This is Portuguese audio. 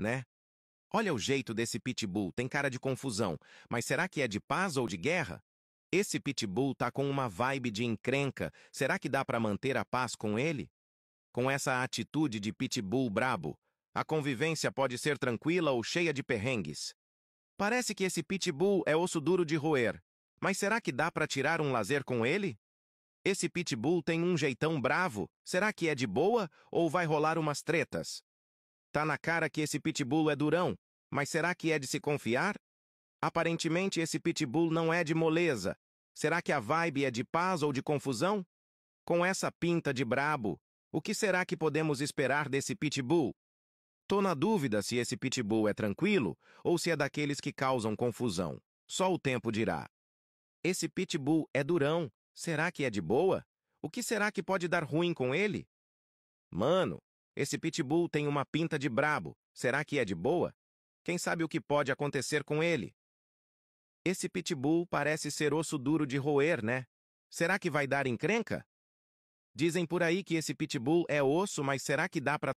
né? Olha o jeito desse pitbull, tem cara de confusão, mas será que é de paz ou de guerra? Esse pitbull tá com uma vibe de encrenca, será que dá para manter a paz com ele? Com essa atitude de pitbull brabo, a convivência pode ser tranquila ou cheia de perrengues. Parece que esse pitbull é osso duro de roer, mas será que dá para tirar um lazer com ele? Esse pitbull tem um jeitão bravo, será que é de boa ou vai rolar umas tretas? Tá na cara que esse pitbull é durão, mas será que é de se confiar? Aparentemente esse pitbull não é de moleza. Será que a vibe é de paz ou de confusão? Com essa pinta de brabo, o que será que podemos esperar desse pitbull? Tô na dúvida se esse pitbull é tranquilo ou se é daqueles que causam confusão. Só o tempo dirá. Esse pitbull é durão. Será que é de boa? O que será que pode dar ruim com ele? Mano, esse pitbull tem uma pinta de brabo. Será que é de boa? Quem sabe o que pode acontecer com ele? Esse pitbull parece ser osso duro de roer, né? Será que vai dar encrenca? Dizem por aí que esse pitbull é osso, mas será que dá para